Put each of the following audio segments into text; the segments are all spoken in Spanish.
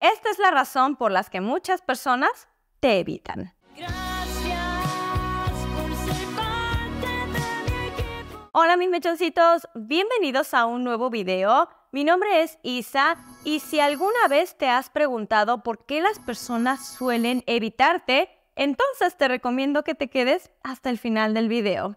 Esta es la razón por la que muchas personas te evitan. Hola mis mechoncitos, bienvenidos a un nuevo video. Mi nombre es Isa y si alguna vez te has preguntado por qué las personas suelen evitarte, entonces te recomiendo que te quedes hasta el final del video.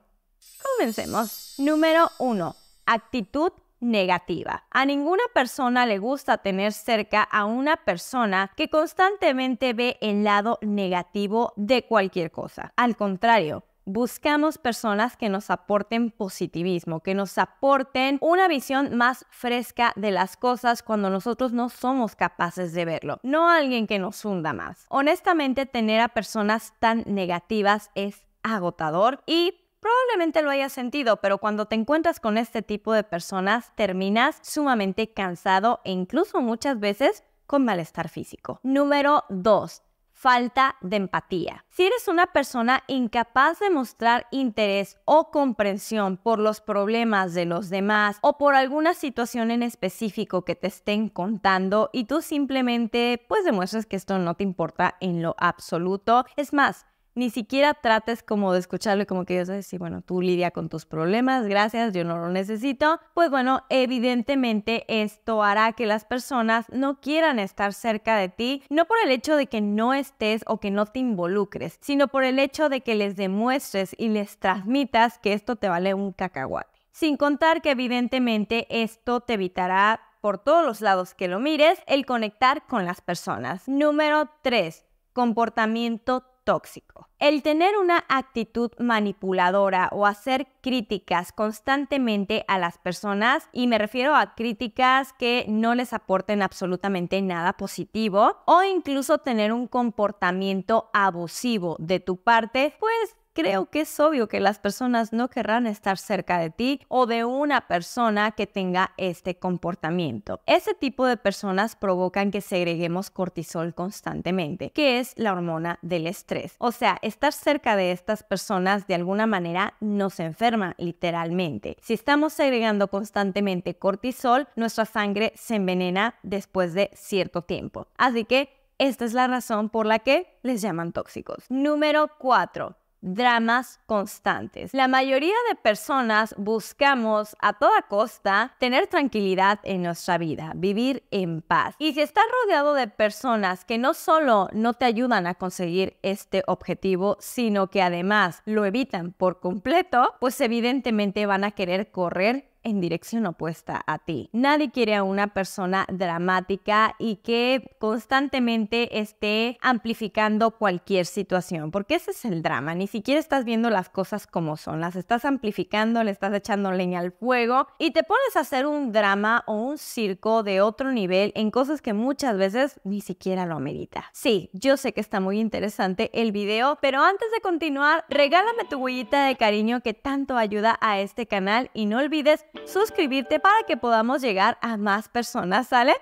Comencemos. Número 1. Actitud negativa. A ninguna persona le gusta tener cerca a una persona que constantemente ve el lado negativo de cualquier cosa. Al contrario, buscamos personas que nos aporten positivismo, que nos aporten una visión más fresca de las cosas cuando nosotros no somos capaces de verlo, no alguien que nos hunda más. Honestamente, tener a personas tan negativas es agotador y Probablemente lo hayas sentido, pero cuando te encuentras con este tipo de personas terminas sumamente cansado e incluso muchas veces con malestar físico. Número 2. Falta de empatía. Si eres una persona incapaz de mostrar interés o comprensión por los problemas de los demás o por alguna situación en específico que te estén contando y tú simplemente pues demuestras que esto no te importa en lo absoluto, es más, ni siquiera trates como de escucharlo y como que yo sé, sí, bueno, tú lidia con tus problemas, gracias, yo no lo necesito. Pues bueno, evidentemente esto hará que las personas no quieran estar cerca de ti, no por el hecho de que no estés o que no te involucres, sino por el hecho de que les demuestres y les transmitas que esto te vale un cacahuate. Sin contar que evidentemente esto te evitará por todos los lados que lo mires el conectar con las personas. Número 3. Comportamiento tóxico. El tener una actitud manipuladora o hacer críticas constantemente a las personas, y me refiero a críticas que no les aporten absolutamente nada positivo, o incluso tener un comportamiento abusivo de tu parte, pues creo que es obvio que las personas no querrán estar cerca de ti o de una persona que tenga este comportamiento. Ese tipo de personas provocan que segreguemos cortisol constantemente, que es la hormona del estrés. O sea, estar cerca de estas personas de alguna manera nos enferma literalmente. Si estamos segregando constantemente cortisol, nuestra sangre se envenena después de cierto tiempo. Así que esta es la razón por la que les llaman tóxicos. Número 4 dramas constantes. La mayoría de personas buscamos a toda costa tener tranquilidad en nuestra vida, vivir en paz. Y si estás rodeado de personas que no solo no te ayudan a conseguir este objetivo, sino que además lo evitan por completo, pues evidentemente van a querer correr en dirección opuesta a ti. Nadie quiere a una persona dramática y que constantemente esté amplificando cualquier situación, porque ese es el drama. Ni siquiera estás viendo las cosas como son, las estás amplificando, le estás echando leña al fuego y te pones a hacer un drama o un circo de otro nivel en cosas que muchas veces ni siquiera lo amerita. Sí, yo sé que está muy interesante el video, pero antes de continuar, regálame tu huellita de cariño que tanto ayuda a este canal y no olvides suscribirte para que podamos llegar a más personas, ¿sale?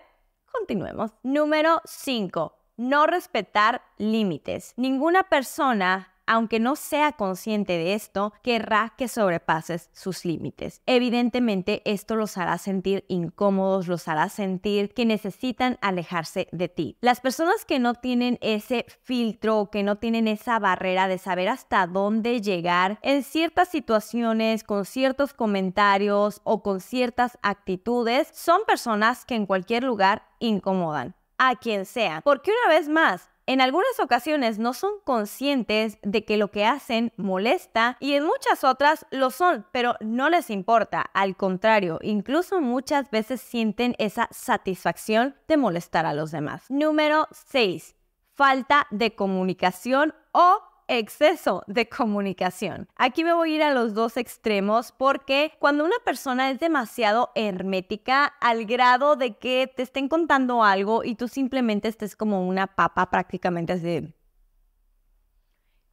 Continuemos. Número 5. No respetar límites. Ninguna persona aunque no sea consciente de esto, querrá que sobrepases sus límites. Evidentemente, esto los hará sentir incómodos, los hará sentir que necesitan alejarse de ti. Las personas que no tienen ese filtro que no tienen esa barrera de saber hasta dónde llegar en ciertas situaciones, con ciertos comentarios o con ciertas actitudes, son personas que en cualquier lugar incomodan a quien sea. Porque una vez más, en algunas ocasiones no son conscientes de que lo que hacen molesta y en muchas otras lo son, pero no les importa. Al contrario, incluso muchas veces sienten esa satisfacción de molestar a los demás. Número 6. Falta de comunicación o exceso de comunicación. Aquí me voy a ir a los dos extremos porque cuando una persona es demasiado hermética al grado de que te estén contando algo y tú simplemente estés como una papa prácticamente así,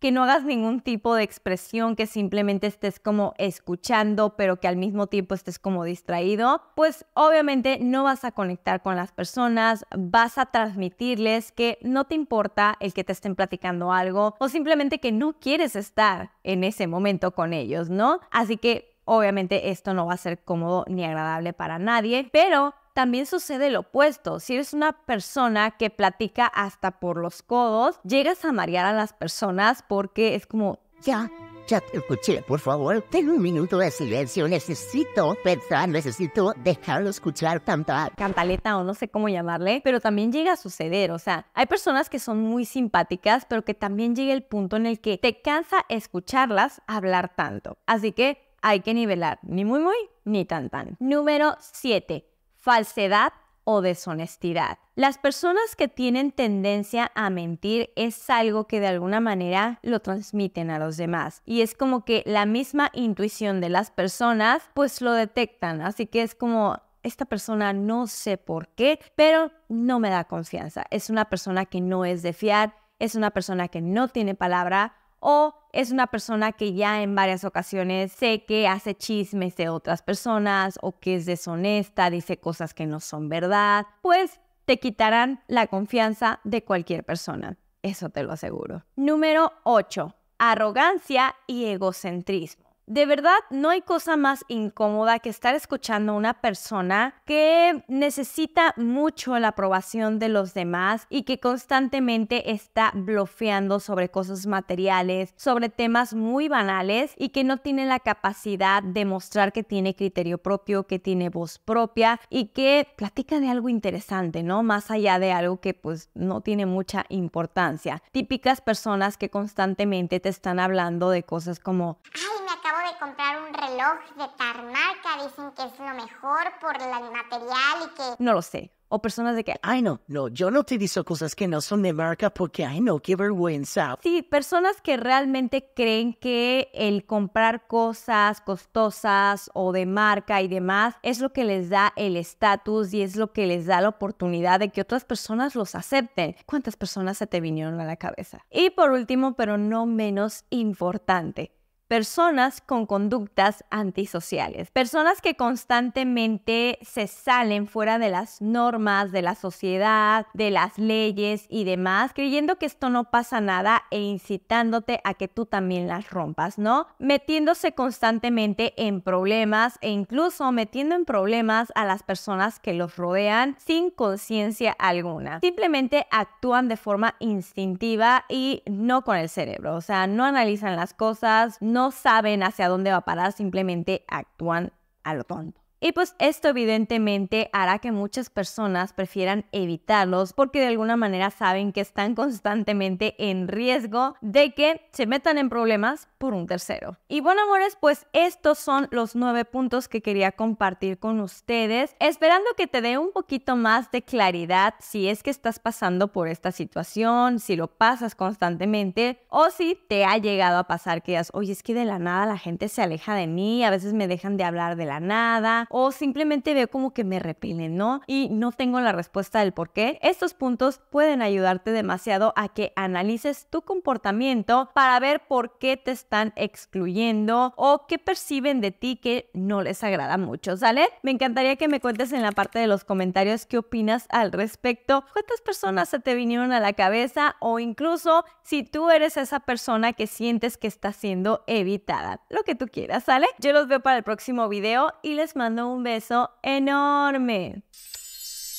que no hagas ningún tipo de expresión, que simplemente estés como escuchando, pero que al mismo tiempo estés como distraído, pues obviamente no vas a conectar con las personas, vas a transmitirles que no te importa el que te estén platicando algo o simplemente que no quieres estar en ese momento con ellos, ¿no? Así que obviamente esto no va a ser cómodo ni agradable para nadie, pero también sucede lo opuesto. Si eres una persona que platica hasta por los codos, llegas a marear a las personas porque es como, ya, ya te escuché, por favor, ten un minuto de silencio, necesito pensar, necesito dejarlo escuchar cantar. Cantaleta o no sé cómo llamarle, pero también llega a suceder, o sea, hay personas que son muy simpáticas, pero que también llega el punto en el que te cansa escucharlas hablar tanto. Así que hay que nivelar, ni muy muy, ni tan tan. Número 7 falsedad o deshonestidad. Las personas que tienen tendencia a mentir es algo que de alguna manera lo transmiten a los demás y es como que la misma intuición de las personas pues lo detectan, así que es como esta persona no sé por qué, pero no me da confianza. Es una persona que no es de fiar, es una persona que no tiene palabra o es una persona que ya en varias ocasiones sé que hace chismes de otras personas o que es deshonesta, dice cosas que no son verdad, pues te quitarán la confianza de cualquier persona. Eso te lo aseguro. Número 8. Arrogancia y egocentrismo. De verdad, no hay cosa más incómoda que estar escuchando a una persona que necesita mucho la aprobación de los demás y que constantemente está blofeando sobre cosas materiales, sobre temas muy banales y que no tiene la capacidad de mostrar que tiene criterio propio, que tiene voz propia y que platica de algo interesante, ¿no? Más allá de algo que pues no tiene mucha importancia. Típicas personas que constantemente te están hablando de cosas como me acabo de comprar un reloj de tal marca, dicen que es lo mejor por el material y que... No lo sé. O personas de que, ay no, no, yo no te utilizo cosas que no son de marca porque, ay no, que vergüenza. Sí, personas que realmente creen que el comprar cosas costosas o de marca y demás es lo que les da el estatus y es lo que les da la oportunidad de que otras personas los acepten. ¿Cuántas personas se te vinieron a la cabeza? Y por último, pero no menos importante, personas con conductas antisociales, personas que constantemente se salen fuera de las normas, de la sociedad, de las leyes y demás, creyendo que esto no pasa nada e incitándote a que tú también las rompas, ¿no? Metiéndose constantemente en problemas e incluso metiendo en problemas a las personas que los rodean sin conciencia alguna. Simplemente actúan de forma instintiva y no con el cerebro, o sea, no analizan las cosas, no no saben hacia dónde va a parar, simplemente actúan a lo tonto. Y pues esto evidentemente hará que muchas personas prefieran evitarlos porque de alguna manera saben que están constantemente en riesgo de que se metan en problemas por un tercero. Y bueno, amores, pues estos son los nueve puntos que quería compartir con ustedes, esperando que te dé un poquito más de claridad si es que estás pasando por esta situación, si lo pasas constantemente o si te ha llegado a pasar que digas, oye, es que de la nada la gente se aleja de mí, a veces me dejan de hablar de la nada o simplemente veo como que me repelen, ¿no? Y no tengo la respuesta del por qué. Estos puntos pueden ayudarte demasiado a que analices tu comportamiento para ver por qué te están excluyendo o qué perciben de ti que no les agrada mucho, ¿sale? Me encantaría que me cuentes en la parte de los comentarios qué opinas al respecto, cuántas personas se te vinieron a la cabeza o incluso si tú eres esa persona que sientes que está siendo evitada, lo que tú quieras, ¿sale? Yo los veo para el próximo video y les mando un beso enorme.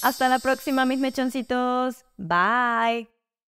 Hasta la próxima, mis mechoncitos. Bye.